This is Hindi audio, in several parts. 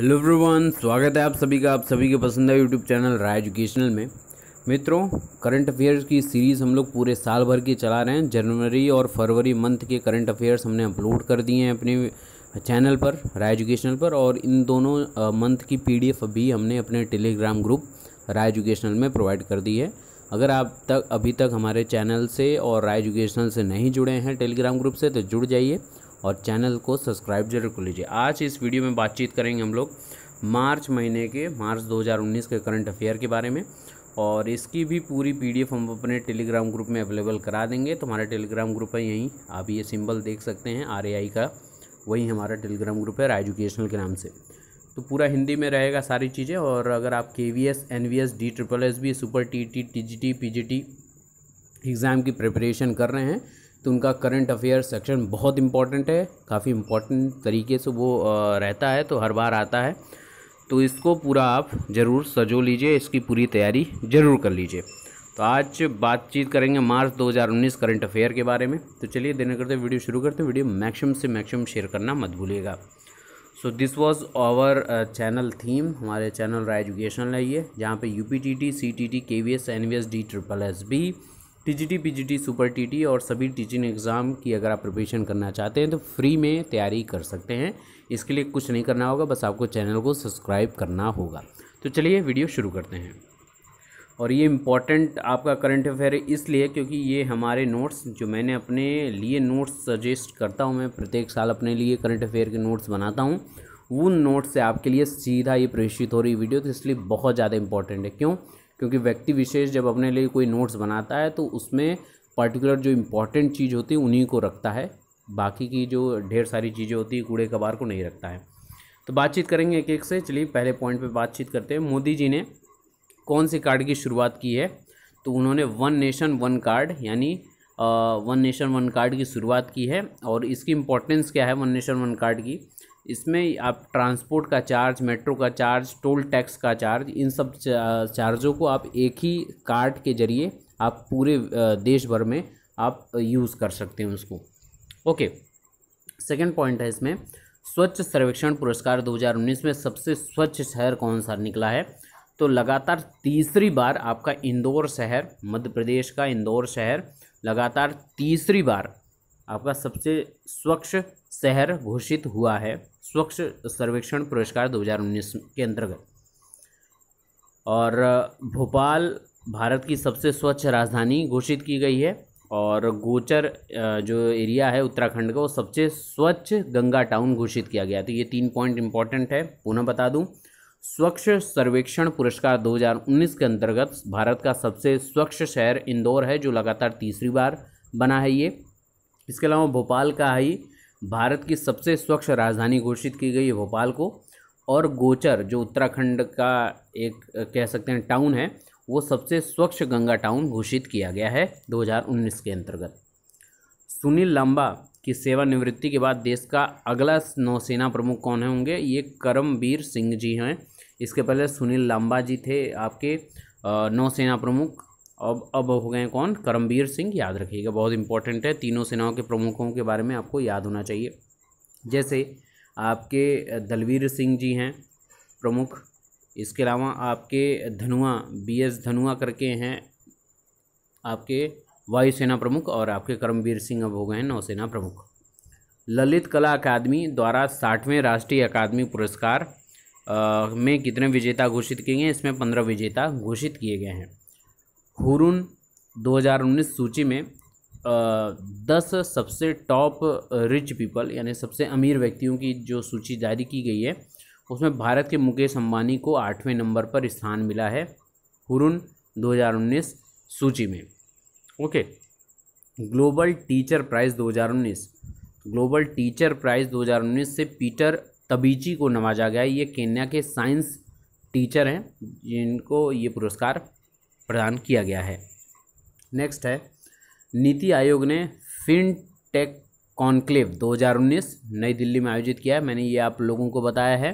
हेलो एवरीवन स्वागत है आप सभी का आप सभी के पसंदीदा यूट्यूब चैनल राय एजुकेशनल में मित्रों करंट अफेयर्स की सीरीज़ हम लोग पूरे साल भर की चला रहे हैं जनवरी और फरवरी मंथ के करंट अफेयर्स हमने अपलोड कर दिए हैं अपने चैनल पर राय एजुकेशनल पर और इन दोनों मंथ की पीडीएफ भी हमने अपने टेलीग्राम ग्रुप राय एजुकेशनल में प्रोवाइड कर दी है अगर आप तक अभी तक हमारे चैनल से और राय एजुकेशनल से नहीं जुड़े हैं टेलीग्राम ग्रुप से तो जुड़ जाइए और चैनल को सब्सक्राइब जरूर कर लीजिए आज इस वीडियो में बातचीत करेंगे हम लोग मार्च महीने के मार्च 2019 के करंट अफेयर के बारे में और इसकी भी पूरी पीडीएफ हम अपने टेलीग्राम ग्रुप में अवेलेबल करा देंगे तो हमारा टेलीग्राम ग्रुप है यहीं आप ये सिंबल देख सकते हैं आर का वही हमारा टेलीग्राम ग्रुप है एजुकेशनल के नाम से तो पूरा हिंदी में रहेगा सारी चीज़ें और अगर आप K V S N V S D triple S B super T T T G T P G T exam की प्रिपरेशन कर रहे हैं तो उनका करंट अफेयर सेक्शन बहुत इम्पॉर्टेंट है काफ़ी इम्पॉर्टेंट तरीके से वो रहता है तो हर बार आता है तो इसको पूरा आप ज़रूर सजो लीजिए इसकी पूरी तैयारी ज़रूर कर लीजिए तो आज बातचीत करेंगे मार्च 2019 करंट अफेयर के बारे में तो चलिए देने करते वीडियो शुरू करते हैं वीडियो मैक्सिमम से मैक्सिमम शेयर करना मत भूलिएगा so this was our channel theme हमारे चैनल राय एजुकेशनल है ये जहाँ पे U P T T C T T K V S N V S D triple S B TGT PGT super TT और सभी टीचिंग एग्ज़ाम की अगर आप प्रिपरेशन करना चाहते हैं तो फ्री में तैयारी कर सकते हैं इसके लिए कुछ नहीं करना होगा बस आपको चैनल को सब्सक्राइब करना होगा तो चलिए वीडियो शुरू करते हैं और ये इम्पॉर्टेंट आपका करंट अफेयर इसलिए क्योंकि ये हमारे नोट्स जो मैंने अपने लिए नोट्स सजेस्ट करता हूँ मैं प्रत्येक साल अपने लिए करंट अफेयर के नोट्स बनाता हूँ उन नोट्स से आपके लिए सीधा ये प्रेषित हो रही वीडियो तो इसलिए बहुत ज़्यादा इंपॉर्टेंट है क्यों क्योंकि व्यक्ति विशेष जब अपने लिए कोई नोट्स बनाता है तो उसमें पर्टिकुलर जो इम्पोर्टेंट चीज़ होती है उन्हीं को रखता है बाकी की जो ढेर सारी चीज़ें होती है कूड़े कबार को नहीं रखता है तो बातचीत करेंगे एक एक से चलिए पहले पॉइंट पे बातचीत करते हैं मोदी जी ने कौन से कार्ड की शुरुआत की है तो उन्होंने वन नेशन वन कार्ड यानी वन नेशन वन कार्ड की शुरुआत की है और इसकी इम्पोर्टेंस क्या है वन नेशन वन कार्ड की इसमें आप ट्रांसपोर्ट का चार्ज मेट्रो का चार्ज टोल टैक्स का चार्ज इन सब चार्जों को आप एक ही कार्ड के ज़रिए आप पूरे देश भर में आप यूज़ कर सकते हैं उसको ओके सेकेंड पॉइंट है इसमें स्वच्छ सर्वेक्षण पुरस्कार 2019 में सबसे स्वच्छ शहर कौन सा निकला है तो लगातार तीसरी बार आपका इंदौर शहर मध्य प्रदेश का इंदौर शहर लगातार तीसरी बार आपका सबसे स्वच्छ शहर घोषित हुआ है स्वच्छ सर्वेक्षण पुरस्कार 2019 के अंतर्गत और भोपाल भारत की सबसे स्वच्छ राजधानी घोषित की गई है और गोचर जो एरिया है उत्तराखंड का वो सबसे स्वच्छ गंगा टाउन घोषित किया गया तो ये तीन पॉइंट इंपॉर्टेंट है पुनः बता दूं स्वच्छ सर्वेक्षण पुरस्कार 2019 के अंतर्गत भारत का सबसे स्वच्छ शहर इंदौर है जो लगातार तीसरी बार बना है ये इसके अलावा भोपाल का ही भारत की सबसे स्वच्छ राजधानी घोषित की गई है भोपाल को और गोचर जो उत्तराखंड का एक कह सकते हैं टाउन है वो सबसे स्वच्छ गंगा टाउन घोषित किया गया है 2019 के अंतर्गत सुनील लंबा की सेवानिवृत्ति के बाद देश का अगला नौसेना प्रमुख कौन है होंगे ये करमवीर सिंह जी हैं इसके पहले सुनील लंबा जी थे आपके नौसेना प्रमुख अब अब हो गए कौन करमबीर सिंह याद रखिएगा बहुत इंपॉर्टेंट है तीनों सेनाओं के प्रमुखों के बारे में आपको याद होना चाहिए जैसे आपके दलवीर सिंह जी हैं प्रमुख इसके अलावा आपके धनुआ बी एस धनुआ करके हैं आपके वायुसेना प्रमुख और आपके करमवीर सिंह अब हो गए हैं नौसेना प्रमुख ललित कला अकादमी द्वारा साठवें राष्ट्रीय अकादमी पुरस्कार में कितने विजेता घोषित किए गए इसमें पंद्रह विजेता घोषित किए गए हैं हुरुन 2019 सूची में दस सबसे टॉप रिच पीपल यानी सबसे अमीर व्यक्तियों की जो सूची जारी की गई है उसमें भारत के मुकेश अंबानी को आठवें नंबर पर स्थान मिला है हुरुन 2019 सूची में okay global teacher prize 2019 global teacher prize 2019 से पीटर तबीची को नवाजा गया ये केन्या के साइंस टीचर हैं जिनको ये पुरस्कार प्रदान किया गया है नेक्स्ट है नीति आयोग ने फिनटेक कॉन्क्लेव 2019 नई दिल्ली में आयोजित किया है मैंने ये आप लोगों को बताया है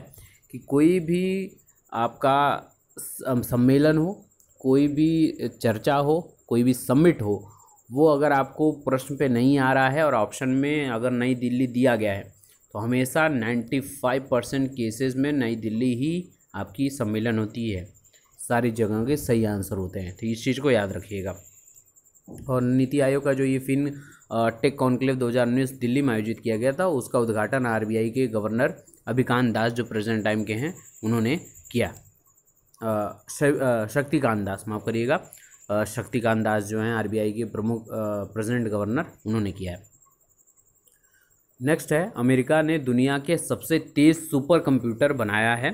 कि कोई भी आपका सम्मेलन हो कोई भी चर्चा हो कोई भी समिट हो वो अगर आपको प्रश्न पे नहीं आ रहा है और ऑप्शन में अगर नई दिल्ली दिया गया है तो हमेशा 95 परसेंट केसेस में नई दिल्ली ही आपकी सम्मेलन होती है सारी जगहों के सही आंसर होते हैं तो इस चीज़ को याद रखिएगा और नीति आयोग का जो ये फिन टेक कॉन्क्लेव 2019 दिल्ली में आयोजित किया गया था उसका उद्घाटन आरबीआई के गवर्नर अभिकांत दास जो प्रेजेंट टाइम के हैं उन्होंने किया शक्तिकांत दास माफ करिएगा शक्तिकांत दास जो हैं आरबीआई के प्रमुख प्रेसिडेंट गवर्नर उन्होंने किया है नेक्स्ट है अमेरिका ने दुनिया के सबसे तेज़ सुपर कंप्यूटर बनाया है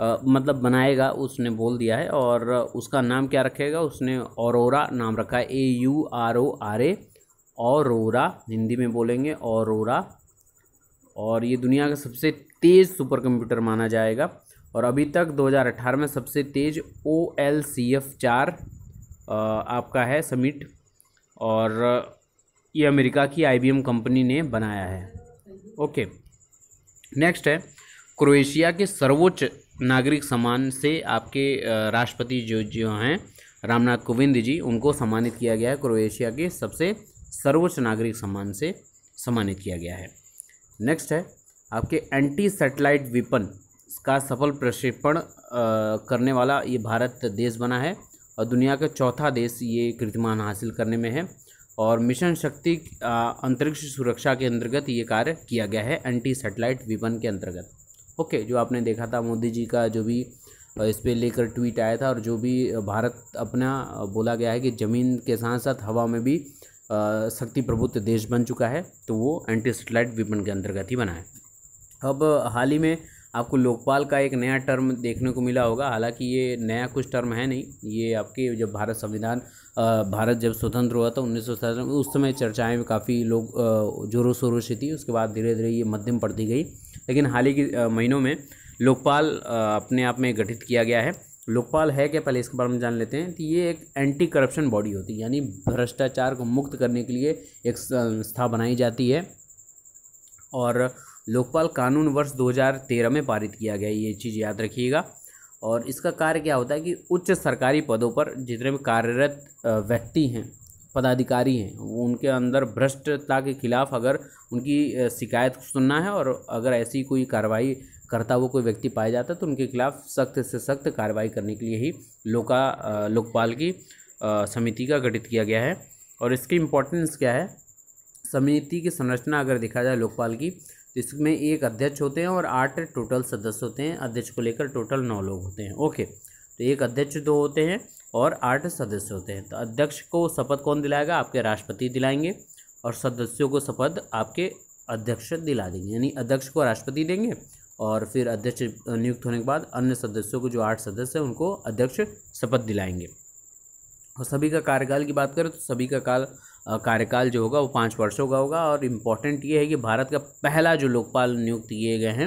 आ, मतलब बनाएगा उसने बोल दिया है और उसका नाम क्या रखेगा उसने औरोरा नाम रखा है A U R O R A Aurora Hindi में बोलेंगे औरोरा और ये दुनिया का सबसे तेज़ सुपर कंप्यूटर माना जाएगा और अभी तक 2018 में सबसे तेज़ ओ एल सी एफ चार आपका है समिट और ये अमेरिका की एम कंपनी ने बनाया है ओके नेक्स्ट है क्रोएशिया के सर्वोच्च नागरिक सम्मान से आपके राष्ट्रपति जो जो हैं रामनाथ कोविंद जी उनको सम्मानित किया गया है क्रोएशिया के सबसे सर्वोच्च नागरिक सम्मान से सम्मानित किया गया है नेक्स्ट है आपके एंटी सैटेलाइट विपन का सफल प्रक्षेपण करने वाला ये भारत देश बना है और दुनिया का चौथा देश ये कीर्तिमान हासिल करने में है और मिशन शक्ति अंतरिक्ष सुरक्षा के अंतर्गत ये कार्य किया गया है एंटी सैटेलाइट विपन के अंतर्गत ओके जो आपने देखा था मोदी जी का जो भी इस पर लेकर ट्वीट आया था और जो भी भारत अपना बोला गया है कि ज़मीन के साथ साथ हवा में भी शक्ति प्रभुत्व देश बन चुका है तो वो एंटी सेटेलाइट विपन के अंतर्गत ही बना है अब हाल ही में आपको लोकपाल का एक नया टर्म देखने को मिला होगा हालांकि ये नया कुछ टर्म है नहीं ये आपके जब भारत संविधान भारत जब स्वतंत्र हुआ था तो उन्नीस में उस समय चर्चाएँ में काफ़ी लोग जोरों शोरों से थी उसके बाद धीरे धीरे ये मध्यम पड़ती गई लेकिन हाल ही के महीनों में लोकपाल अपने आप में गठित किया गया है लोकपाल है क्या पहले इसके बारे में जान लेते हैं कि तो ये एक एंटी करप्शन बॉडी होती है यानी भ्रष्टाचार को मुक्त करने के लिए एक संस्था बनाई जाती है और लोकपाल कानून वर्ष 2013 में पारित किया गया ये चीज़ याद रखिएगा और इसका कार्य क्या होता है कि उच्च सरकारी पदों पर जितने भी कार्यरत व्यक्ति हैं पदाधिकारी हैं वो उनके अंदर भ्रष्टता के खिलाफ अगर उनकी शिकायत सुनना है और अगर ऐसी कोई कार्रवाई करता हुआ कोई व्यक्ति पाया जाता है तो उनके खिलाफ सख्त से सख्त कार्रवाई करने के लिए ही लोका लोकपाल की समिति का गठित किया गया है और इसकी इम्पोर्टेंस क्या है समिति की संरचना अगर देखा जाए लोकपाल की इसमें एक अध्यक्ष होते हैं और आठ टोटल सदस्य होते हैं अध्यक्ष को लेकर टोटल नौ लोग होते हैं ओके तो एक अध्यक्ष दो होते हैं और आठ सदस्य होते हैं तो अध्यक्ष को शपथ कौन दिलाएगा आपके राष्ट्रपति दिलाएंगे और सदस्यों को शपथ आपके अध्यक्ष दिला देंगे यानी अध्यक्ष को राष्ट्रपति देंगे और फिर अध्यक्ष नियुक्त होने के बाद अन्य सदस्यों को जो आठ सदस्य हैं उनको अध्यक्ष शपथ दिलाएंगे और सभी का कार्यकाल की बात करें तो सभी का काल कार्यकाल जो होगा वो पाँच वर्षों का होगा और इम्पॉर्टेंट ये है कि भारत का पहला जो लोकपाल नियुक्त किए गए हैं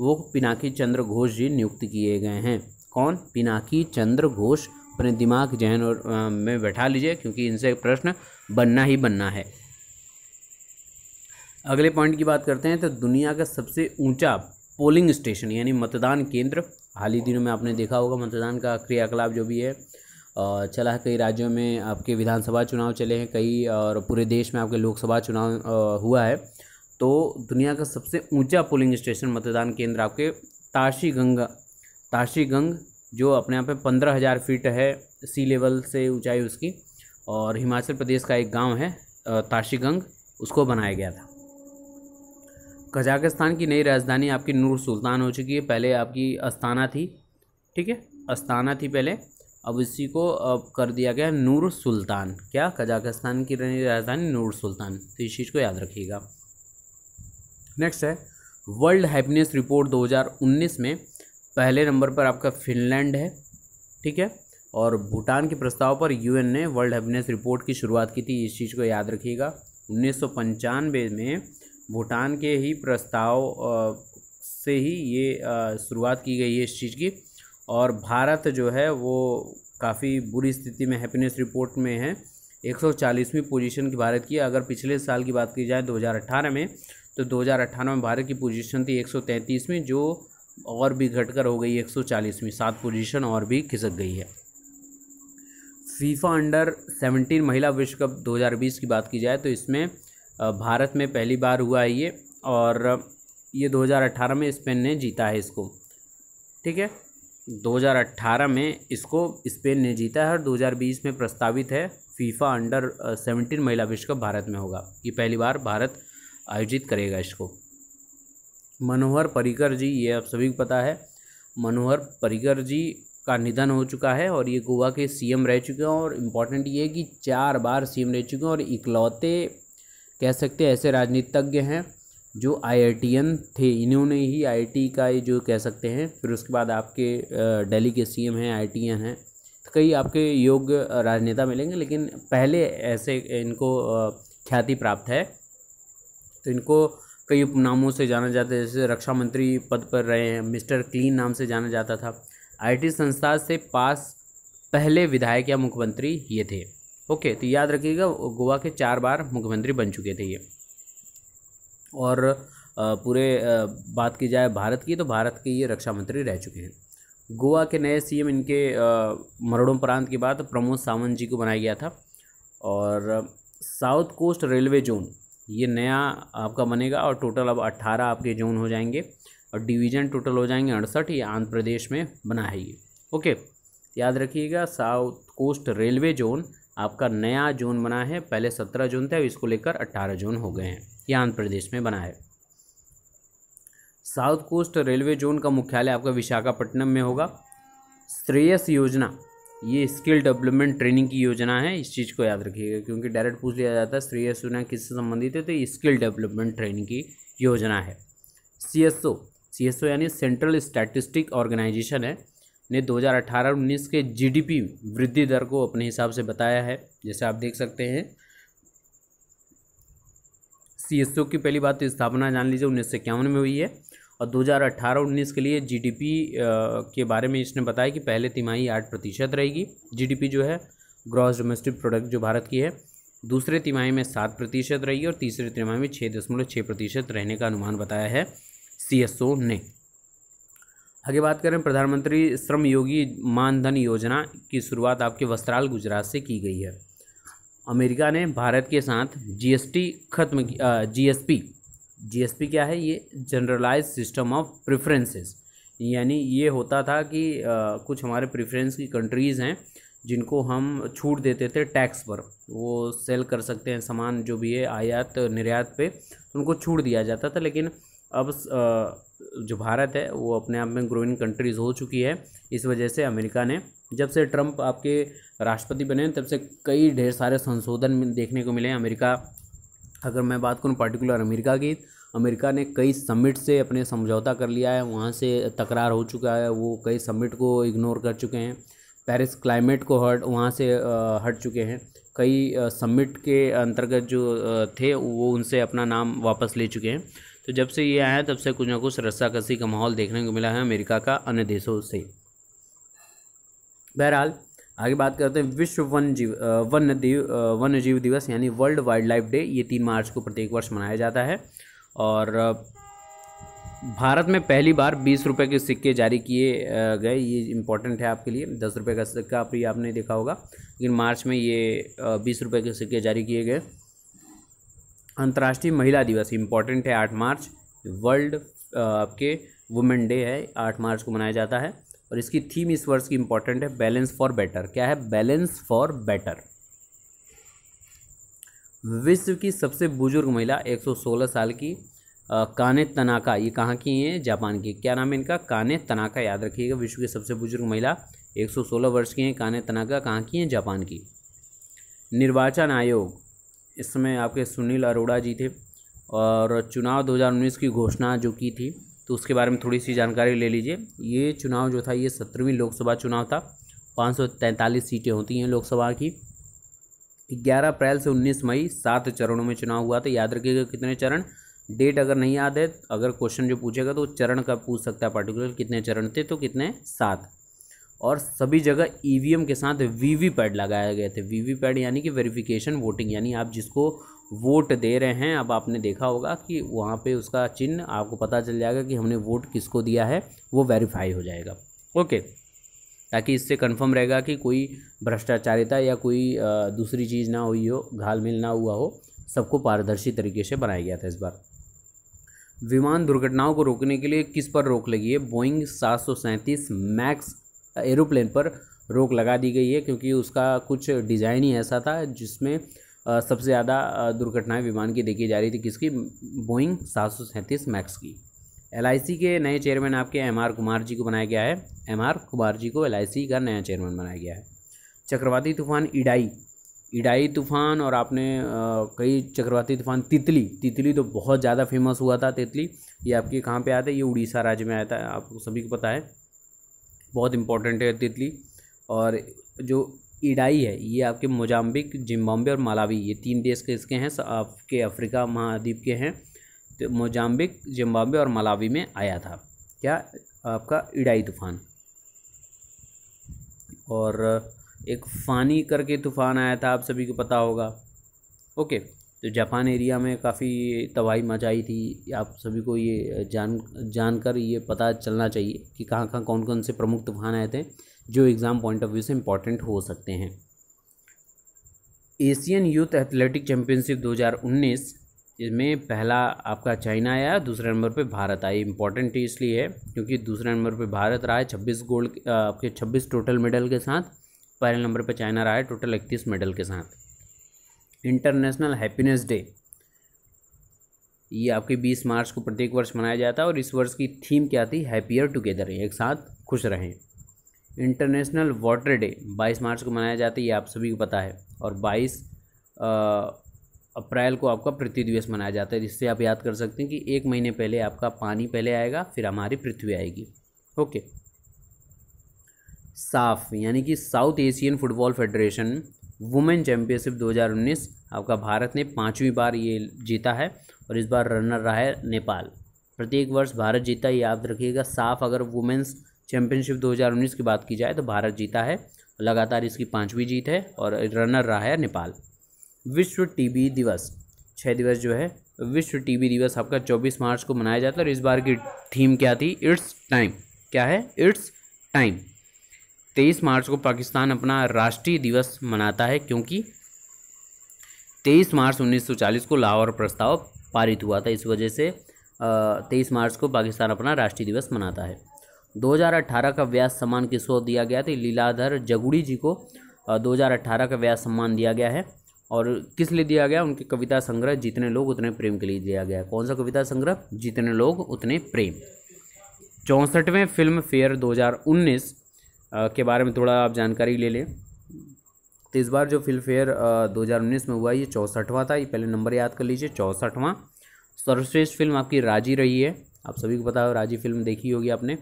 वो पिनाकी चंद्र घोष जी नियुक्त किए गए हैं कौन पिनाकी चंद्र घोष अपने दिमाग जहन और में बैठा लीजिए क्योंकि इनसे प्रश्न बनना ही बनना है अगले पॉइंट की बात करते हैं तो दुनिया का सबसे ऊंचा पोलिंग स्टेशन यानी मतदान केंद्र हाल ही दिनों में आपने देखा होगा मतदान का क्रियाकलाप जो भी है चला है कई राज्यों में आपके विधानसभा चुनाव चले हैं कई और पूरे देश में आपके लोकसभा चुनाव हुआ है तो दुनिया का सबसे ऊंचा पोलिंग स्टेशन मतदान केंद्र आपके ताशी गंगा ताशी गंग जो अपने आप में पंद्रह हज़ार फीट है सी लेवल से ऊंचाई उसकी और हिमाचल प्रदेश का एक गांव है ताशी गंग उसको बनाया गया था कजाकिस्तान की नई राजधानी आपकी नूर सुल्तान हो चुकी है पहले आपकी अस्ताना थी ठीक है अस्ताना थी पहले अब इसी को अब कर दिया गया नूर सुल्तान क्या कजाकिस्तान की राजधानी नूर सुल्तान तो इस चीज़ को याद रखिएगा नेक्स्ट है वर्ल्ड हैप्पीनेस रिपोर्ट 2019 में पहले नंबर पर आपका फिनलैंड है ठीक है और भूटान के प्रस्ताव पर यूएन ने वर्ल्ड हैप्पीनेस रिपोर्ट की शुरुआत की थी इस चीज़ को याद रखिएगा उन्नीस में भूटान के ही प्रस्ताव से ही ये शुरुआत की गई है इस चीज़ की और भारत जो है वो काफ़ी बुरी स्थिति में हैप्पीनेस रिपोर्ट में है 140वीं पोजीशन की भारत की अगर पिछले साल की बात की जाए 2018 में तो 2018 में भारत की पोजीशन थी सौ तैंतीसवीं जो और भी घटकर हो गई 140वीं सात पोजीशन और भी खिसक गई है फीफा अंडर 17 महिला विश्व कप 2020 की बात की जाए तो इसमें भारत में पहली बार हुआ है ये और ये 2018 में स्पेन ने जीता है इसको ठीक है 2018 में इसको स्पेन ने जीता है और 2020 में प्रस्तावित है फीफा अंडर सेवनटीन महिला विश्व कप भारत में होगा ये पहली बार भारत आयोजित करेगा इसको मनोहर परिकर जी ये आप सभी को पता है मनोहर परिकर जी का निधन हो चुका है और ये गोवा के सीएम रह चुके हैं और इम्पॉर्टेंट ये है कि चार बार सीएम रह चुके हैं और इकलौते कह सकते हैं ऐसे राजनीतिज्ञ हैं जो आई थे इन्होंने ही आई का जो कह सकते हैं फिर उसके बाद आपके दिल्ली के सी एम हैं आई हैं तो कई आपके योग्य राजनेता मिलेंगे लेकिन पहले ऐसे इनको ख्याति प्राप्त है तो इनको कई उपनामों से जाना जाता है जैसे रक्षा मंत्री पद पर रहे हैं मिस्टर क्लीन नाम से जाना जाता था आईटी संस्था से पास पहले विधायक या मुख्यमंत्री ये थे ओके तो याद रखिएगा गोवा के चार बार मुख्यमंत्री बन चुके थे ये और पूरे बात की जाए भारत की तो भारत के ये रक्षा मंत्री रह चुके हैं गोवा के नए सीएम इनके मरणोपरांत के बाद प्रमोद सावंत जी को बनाया गया था और साउथ कोस्ट रेलवे जोन ये नया आपका बनेगा और टोटल अब अट्ठारह आपके जोन हो जाएंगे और डिवीज़न टोटल हो जाएंगे अड़सठ ये आंध्र प्रदेश में बना है ये ओके याद रखिएगा साउथ कोस्ट रेलवे जोन आपका नया जोन बना है पहले सत्रह जोन थे अब इसको लेकर अट्ठारह जोन हो गए हैं ये आंध्र प्रदेश में बना है साउथ कोस्ट रेलवे जोन का मुख्यालय आपका विशाखापट्टनम में होगा श्रेयस योजना ये स्किल डेवलपमेंट ट्रेनिंग की योजना है इस चीज़ को याद रखिएगा क्योंकि डायरेक्ट पूछ लिया जाता है श्रेयस योजना किससे संबंधित है तो स्किल डेवलपमेंट ट्रेनिंग की योजना है C S O C S O यानी सेंट्रल स्टैटिस्टिक ऑर्गेनाइजेशन है ने 2018-19 के जीडीपी वृद्धि दर को अपने हिसाब से बताया है जैसे आप देख सकते हैं सीएसओ की पहली बात तो स्थापना जान लीजिए उन्नीस सौ इक्यावन में हुई है और 2018-19 के लिए जीडीपी के बारे में इसने बताया कि पहले तिमाही आठ प्रतिशत रहेगी जीडीपी जो है ग्रॉस डोमेस्टिक प्रोडक्ट जो भारत की है दूसरे तिमाही में सात प्रतिशत रहेगी और तीसरे तिमाही में छः दशमलव छः प्रतिशत रहने का अनुमान बताया है सीएसओ ने आगे बात करें प्रधानमंत्री श्रम योगी मानधन योजना की शुरुआत आपके वस्त्राल गुजरात से की गई है अमेरिका ने भारत के साथ जीएसटी खत्म जीएसपी जीएसपी क्या है ये जनरलाइज सिस्टम ऑफ प्रेफरेंसेस यानी ये होता था कि आ, कुछ हमारे प्रेफरेंस की कंट्रीज़ हैं जिनको हम छूट देते थे टैक्स पर वो सेल कर सकते हैं सामान जो भी है आयात निर्यात पे उनको छूट दिया जाता था लेकिन अब जो भारत है वो अपने आप में ग्रोइंग कंट्रीज़ हो चुकी है इस वजह से अमेरिका ने जब से ट्रंप आपके राष्ट्रपति बने तब से कई ढेर सारे संशोधन देखने को मिले अमेरिका अगर मैं बात करूँ पर्टिकुलर अमेरिका की अमेरिका ने कई समिट से अपने समझौता कर लिया है वहाँ से तकरार हो चुका है वो कई समिट को इग्नोर कर चुके हैं पेरिस क्लाइमेट को हट वहाँ से हट चुके हैं कई समिट के अंतर्गत जो थे वो उनसे अपना नाम वापस ले चुके हैं तो जब से ये आया तब से कुछ ना कुछ रस्साकसी का माहौल देखने को मिला है अमेरिका का अन्य देशों से बहरहाल आगे बात करते हैं विश्व वन जीव वन्य जीव वन्य जीव दिवस यानी वर्ल्ड वाइल्ड लाइफ डे ये तीन मार्च को प्रत्येक वर्ष मनाया जाता है और भारत में पहली बार बीस रुपये के सिक्के जारी किए गए ये इम्पोर्टेंट है आपके लिए दस रुपये का सिक्का आप ये आपने देखा होगा लेकिन मार्च में ये बीस रुपये के सिक्के जारी किए गए अंतर्राष्ट्रीय महिला दिवस इम्पॉर्टेंट है आठ मार्च वर्ल्ड आपके वुमेन डे है आठ मार्च को मनाया जाता है और इसकी थीम इस वर्ष की इम्पॉर्टेंट है बैलेंस फॉर बेटर क्या है बैलेंस फॉर बेटर विश्व की सबसे बुजुर्ग महिला 116 साल की आ, काने तनाका ये कहाँ की हैं जापान की क्या नाम है इनका काने तनाका याद रखिएगा विश्व की सबसे बुजुर्ग महिला 116 वर्ष की हैं काने तनाका कहाँ की हैं जापान की निर्वाचन आयोग इस समय आपके सुनील अरोड़ा जी थे और चुनाव 2019 की घोषणा जो की थी तो उसके बारे में थोड़ी सी जानकारी ले लीजिए ये चुनाव जो था ये सत्रहवीं लोकसभा चुनाव था पाँच सीटें होती हैं लोकसभा की 11 अप्रैल से 19 मई सात चरणों में चुनाव हुआ था याद रखिएगा कितने चरण डेट अगर नहीं याद है अगर क्वेश्चन जो पूछेगा तो चरण का पूछ सकता है पर्टिकुलर कितने चरण थे तो कितने सात और सभी जगह ई e के साथ वी पैड लगाए गए थे वी पैड यानी कि वेरिफिकेशन वोटिंग यानी आप जिसको वोट दे रहे हैं अब आपने देखा होगा कि वहाँ पे उसका चिन्ह आपको पता चल जाएगा कि हमने वोट किसको दिया है वो वेरीफाई हो जाएगा ओके ताकि इससे कंफर्म रहेगा कि कोई भ्रष्टाचारिता या कोई दूसरी चीज़ ना हुई हो घाल मिल ना हुआ हो सबको पारदर्शी तरीके से बनाया गया था इस बार विमान दुर्घटनाओं को रोकने के लिए किस पर रोक लगी है बोइंग सात मैक्स एरोप्लेन पर रोक लगा दी गई है क्योंकि उसका कुछ डिज़ाइन ही ऐसा था जिसमें सबसे ज़्यादा दुर्घटनाएं विमान की देखी जा रही थी किसकी बोइंग सात सौ सैंतीस मैक्स की एल के नए चेयरमैन आपके एम आर कुमार जी को बनाया गया है एम आर कुमार जी को एल का नया चेयरमैन बनाया गया है चक्रवाती तूफान इडाई इडाई तूफान और आपने आ, कई चक्रवाती तूफान तितली तितली तो बहुत ज़्यादा फेमस हुआ था तितली ये आपके कहाँ पे आता है ये उड़ीसा राज्य में आया था आपको सभी को पता है बहुत इंपॉर्टेंट है तितली और जो इडाई है ये आपके मोजाम्बिक जिम्बाब्वे और मालावी ये तीन देश के इसके हैं आपके अफ्रीका महाद्वीप के हैं तो मोजाम्बिक जिम्बाम्बे और मालावी में आया था क्या आपका इडाई तूफ़ान और एक फ़ानी करके तूफ़ान आया था आप सभी को पता होगा ओके तो जापान एरिया में काफ़ी तबाही मचाई थी आप सभी को ये जान जानकर ये पता चलना चाहिए कि कहाँ कहाँ कौन कौन से प्रमुख तूफान आए थे जो एग्ज़ाम पॉइंट ऑफ व्यू से इम्पॉर्टेंट हो सकते हैं एशियन यूथ एथलेटिक चैम्पियनशिप 2019 इसमें पहला आपका चाइना आया दूसरे नंबर पे भारत आया इम्पॉर्टेंट इसलिए है क्योंकि दूसरे नंबर पे भारत रहा है छब्बीस गोल्ड आपके छब्बीस टोटल मेडल के साथ पहले नंबर पे चाइना रहा है टोटल इकतीस मेडल के साथ इंटरनेशनल हैप्पीनेस डे ये आपके 20 मार्च को प्रत्येक वर्ष मनाया जाता है और इस वर्ष की थीम क्या थी हैप्पियर टुगेदर एक साथ खुश रहें इंटरनेशनल वाटर डे 22 मार्च को मनाया जाता है ये आप सभी को पता है और 22 अप्रैल को आपका पृथ्वी दिवस मनाया जाता है जिससे आप याद कर सकते हैं कि एक महीने पहले आपका पानी पहले आएगा फिर हमारी पृथ्वी आएगी ओके साफ यानी कि South Asian football federation women championship 2019 आपका भारत ने पाँचवीं बार ये जीता है और इस बार रनर रहा है नेपाल प्रत्येक वर्ष भारत जीता याद रखिएगा साफ अगर वुमेन्स चैम्पियनशिप 2019 की बात की जाए तो भारत जीता है लगातार इसकी पाँचवीं जीत है और रनर रहा है नेपाल विश्व टीबी दिवस छः दिवस जो है विश्व टीबी दिवस आपका 24 मार्च को मनाया जाता है और इस बार की थीम क्या थी इट्स टाइम क्या है इट्स टाइम तेईस मार्च को पाकिस्तान अपना राष्ट्रीय दिवस मनाता है क्योंकि तेईस मार्च 1940 को लाहौर प्रस्ताव पारित हुआ था इस वजह से तेईस मार्च को पाकिस्तान अपना राष्ट्रीय दिवस मनाता है 2018 का व्यास सम्मान किसको दिया गया था लीलाधर जगुड़ी जी को 2018 का व्यास सम्मान दिया गया है और किस लिए दिया गया उनके कविता संग्रह जितने लोग उतने प्रेम के लिए दिया गया कौन सा कविता संग्रह जितने लोग उतने प्रेम चौंसठवें फिल्म फेयर 2019 के बारे में थोड़ा आप जानकारी ले लें तो इस बार जो फिल्म फेयर दो में हुआ ये चौंसठवां था ये पहले नंबर याद कर लीजिए चौंसठवां सर्वश्रेष्ठ फिल्म आपकी राजी रही है आप सभी को पता हो राजी फिल्म देखी होगी आपने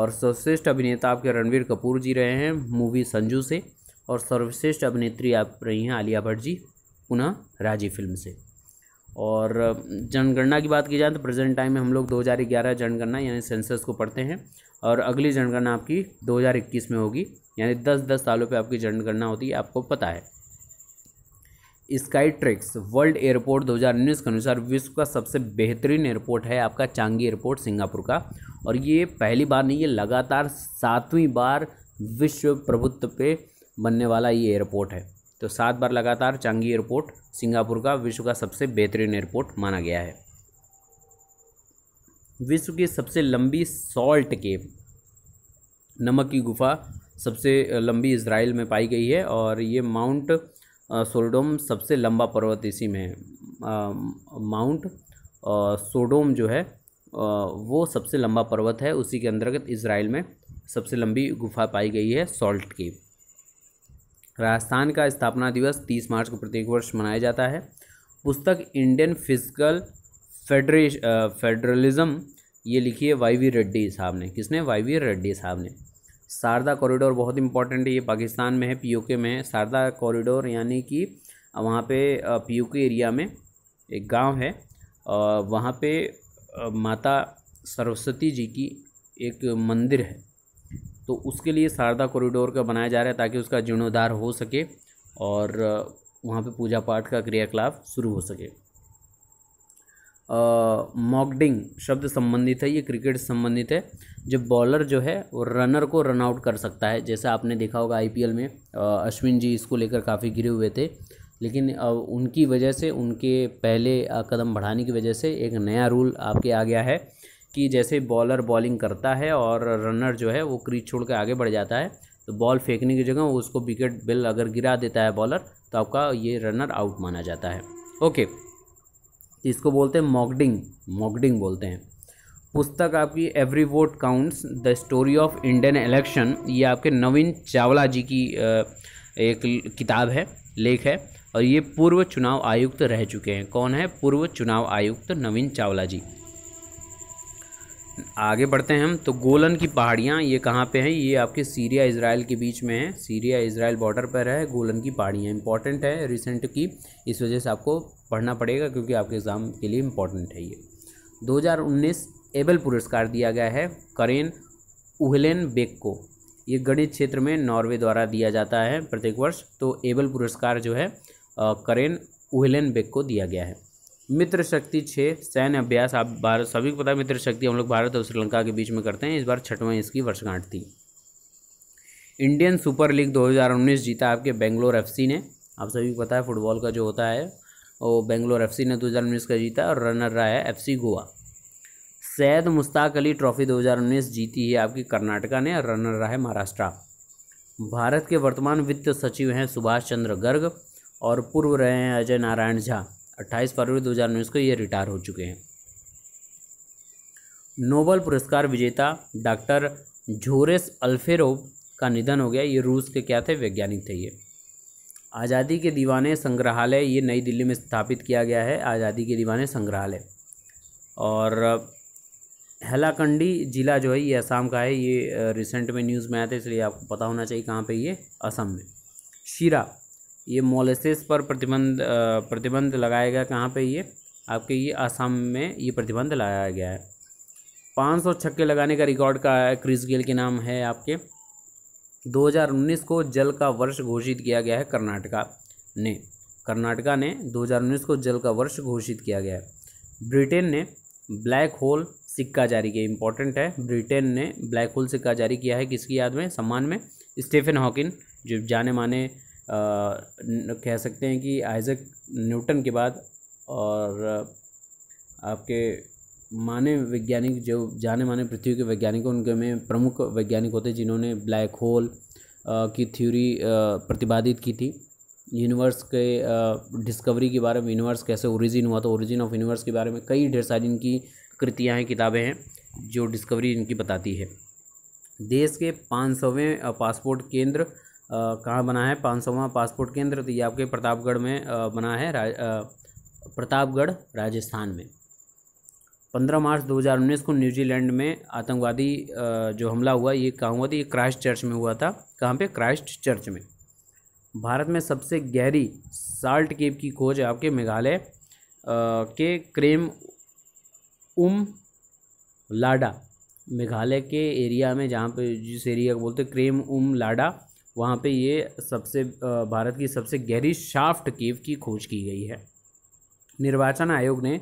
और सर्वश्रेष्ठ अभिनेता आपके रणवीर कपूर जी रहे हैं मूवी संजू से और सर्वश्रेष्ठ अभिनेत्री आप रही हैं आलिया भट्ट जी पुनः राजी फिल्म से और जनगणना की बात की जाए तो प्रेजेंट टाइम में हम लोग 2011 जनगणना यानी सेंसस को पढ़ते हैं और अगली जनगणना आपकी 2021 में होगी यानी 10-10 सालों पे आपकी जनगणना होती है आपको पता है स्काई ट्रिक्स वर्ल्ड एयरपोर्ट 2019 के अनुसार विश्व का सबसे बेहतरीन एयरपोर्ट है आपका चांगी एयरपोर्ट सिंगापुर का और ये पहली बार नहीं ये लगातार सातवीं बार विश्व प्रभुत्व पे बनने वाला ये एयरपोर्ट है तो सात बार लगातार चांगी एयरपोर्ट सिंगापुर का विश्व का सबसे बेहतरीन एयरपोर्ट माना गया है विश्व की सबसे लंबी सॉल्ट केव नमक की गुफा सबसे लंबी इसराइल में पाई गई है और ये माउंट सोडोम सबसे लंबा पर्वत इसी में है माउंट सोडोम जो है वो सबसे लंबा पर्वत है उसी के अंतर्गत इसराइल में सबसे लंबी गुफा पाई गई है सॉल्ट की राजस्थान का स्थापना दिवस 30 मार्च को प्रत्येक वर्ष मनाया जाता है पुस्तक इंडियन फिजिकल फेडरेश फेडरलिज़म ये लिखी है वाई वी रेड्डी साहब ने किसने वाई वी रेड्डी साहब ने शारदा कॉरिडोर बहुत इंपॉर्टेंट है ये पाकिस्तान में है के में है शारदा कॉरिडोर यानी कि वहाँ पे के एरिया में एक गांव है वहाँ पे माता सरस्वती जी की एक मंदिर है तो उसके लिए शारदा कॉरिडोर का बनाया जा रहा है ताकि उसका जीर्णोद्धार हो सके और वहाँ पे पूजा पाठ का क्रियाकलाप शुरू हो सके मॉकडिंग शब्द संबंधित है ये क्रिकेट संबंधित है जब बॉलर जो है वो रनर को रन आउट कर सकता है जैसे आपने देखा होगा आईपीएल में अश्विन जी इसको लेकर काफ़ी गिरे हुए थे लेकिन उनकी वजह से उनके पहले कदम बढ़ाने की वजह से एक नया रूल आपके आ गया है कि जैसे बॉलर बॉलिंग करता है और रनर जो है वो क्रीज छोड़ कर आगे बढ़ जाता है तो बॉल फेंकने की जगह उसको विकेट बिल अगर गिरा देता है बॉलर तो आपका ये रनर आउट माना जाता है ओके इसको बोलते हैं मॉकडिंग मॉकडिंग बोलते हैं पुस्तक आपकी every vote counts the story of Indian election ये आपके नवीन चावला जी की एक किताब है लेख है और ये पूर्व चुनाव आयुक्त रह चुके हैं कौन है पूर्व चुनाव आयुक्त नवीन चावला जी आगे बढ़ते हैं हम तो गोलन की पहाड़ियाँ ये कहाँ पे हैं ये आपके सीरिया इसराइल के बीच में है सीरिया इसराइल बॉर्डर पर है गोलन की पहाड़ियाँ इंपॉर्टेंट है रिसेंट की इस वजह से आपको पढ़ना पड़ेगा क्योंकि आपके एग्ज़ाम के लिए इम्पॉर्टेंट है ये 2019 एबल पुरस्कार दिया गया है करेन उहलेन बेक को ये गणित क्षेत्र में नॉर्वे द्वारा दिया जाता है प्रत्येक वर्ष तो एबल पुरस्कार जो है करेन उहलेन बेक को दिया गया है मित्र शक्ति छः सैन्य अभ्यास आप भारत सभी को पता है मित्र शक्ति हम लोग भारत और श्रीलंका के बीच में करते हैं इस बार छठवें इसकी वर्षगांठ थी इंडियन सुपर लीग 2019 जीता आपके बेंगलोर एफसी ने आप सभी को पता है फुटबॉल का जो होता है वो बेंगलोर एफसी ने 2019 का जीता और रनर रहा है एफसी गोवा सैद मुश्ताक अली ट्रॉफी 2019 जीती है आपकी कर्नाटका ने और रनर रहा है महाराष्ट्र भारत के वर्तमान वित्त सचिव हैं सुभाष चंद्र गर्ग और पूर्व रहे हैं अजय नारायण झा अट्ठाईस फरवरी 2019 को ये रिटायर हो चुके हैं नोबल पुरस्कार विजेता डॉक्टर झोरेस अल्फेरोव का निधन हो गया ये रूस के क्या थे वैज्ञानिक थे ये आज़ादी के दीवाने संग्रहालय ये नई दिल्ली में स्थापित किया गया है आज़ादी के दीवाने संग्रहालय और हेलाकंडी जिला जो है ये असम का है ये रिसेंट में न्यूज़ में आया था इसलिए आपको पता होना चाहिए कहाँ पे ये असम में शीरा ये मोलिसिस पर प्रतिबंध प्रतिबंध लगाया गया कहाँ पे ये आपके ये आसाम में ये प्रतिबंध लगाया गया है पाँच सौ छक्के लगाने का रिकॉर्ड का क्रिस गेल के नाम है आपके 2019 को जल का वर्ष घोषित किया गया है कर्नाटका ने कर्नाटका ने 2019 को जल का वर्ष घोषित किया गया है ब्रिटेन ने ब्लैक होल सिक्का जारी किया इंपॉर्टेंट है ब्रिटेन ने ब्लैक होल सिक्का जारी किया है किसकी याद में सम्मान में स्टीफन हॉकिन जो जाने माने कह सकते हैं कि आइजक न्यूटन के बाद और आपके माने वैज्ञानिक जो जाने माने पृथ्वी के वैज्ञानिक उनके में प्रमुख वैज्ञानिक होते जिन्होंने ब्लैक होल की थ्योरी प्रतिपादित की थी यूनिवर्स के डिस्कवरी के बारे में यूनिवर्स कैसे ओरिजिन हुआ तो ओरिजिन ऑफ यूनिवर्स के बारे में कई ढेर सारी इनकी कृतियाँ हैं किताबें हैं जो डिस्कवरी इनकी बताती है देश के पाँच सौवें पासपोर्ट केंद्र कहाँ बना है पाँच सौवा पासपोर्ट केंद्र तो ये आपके प्रतापगढ़ में आ, बना है रा, प्रतापगढ़ राजस्थान में पंद्रह मार्च 2019 को न्यूजीलैंड में आतंकवादी जो हमला हुआ ये कहाँ हुआ था ये क्राइस्ट चर्च में हुआ था कहाँ पे क्राइस्ट चर्च में भारत में सबसे गहरी साल्ट केव की खोज आपके मेघालय के क्रेम उम लाडा मेघालय के एरिया में जहाँ पे जिस एरिया को बोलते क्रेम उम लाडा वहाँ पे ये सबसे भारत की सबसे गहरी शाफ्ट केव की खोज की गई है निर्वाचन आयोग ने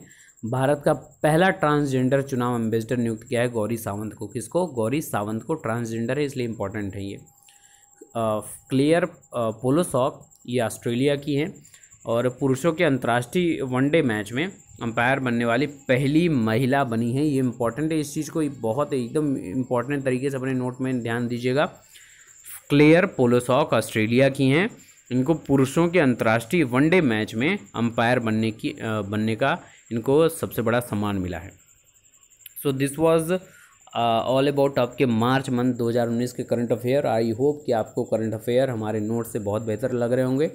भारत का पहला ट्रांसजेंडर चुनाव एम्बेसडर नियुक्त किया है गौरी सावंत को किसको गौरी सावंत को ट्रांसजेंडर है इसलिए इम्पोर्टेंट है ये क्लियर पोलोसॉप ये ऑस्ट्रेलिया की हैं और पुरुषों के अंतर्राष्ट्रीय वनडे मैच में अंपायर बनने वाली पहली महिला बनी है ये इम्पॉर्टेंट है इस चीज़ को बहुत एकदम इम्पॉर्टेंट तरीके से अपने नोट में ध्यान दीजिएगा क्लेयर पोलोसॉक ऑस्ट्रेलिया की हैं इनको पुरुषों के अंतर्राष्ट्रीय वनडे मैच में अंपायर बनने की बनने का इनको सबसे बड़ा सम्मान मिला है so this was all about आपके मार्च मंथ 2019 के करंट अफेयर आई होप कि आपको करंट अफेयर हमारे नोट से बहुत बेहतर लग रहे होंगे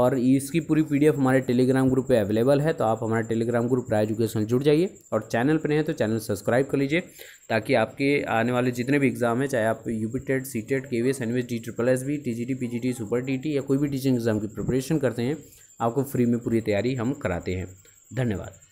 और इसकी पूरी पी हमारे टेलीग्राम ग्रुप पे अवेलेबल है तो आप हमारे टेलीग्राम ग्रुप प्राय एजुकेशन जुड़ जाइए और चैनल पर नहीं तो चैनल सब्सक्राइब कर लीजिए ताकि आपके आने वाले जितने भी एग्जाम हैं चाहे आप U P TET C TET K V S N D triple S B T G T P G T super T T या कोई भी टीचिंग एग्जाम की प्रिपरेशन करते हैं आपको फ्री में पूरी तैयारी हम कराते हैं धन्यवाद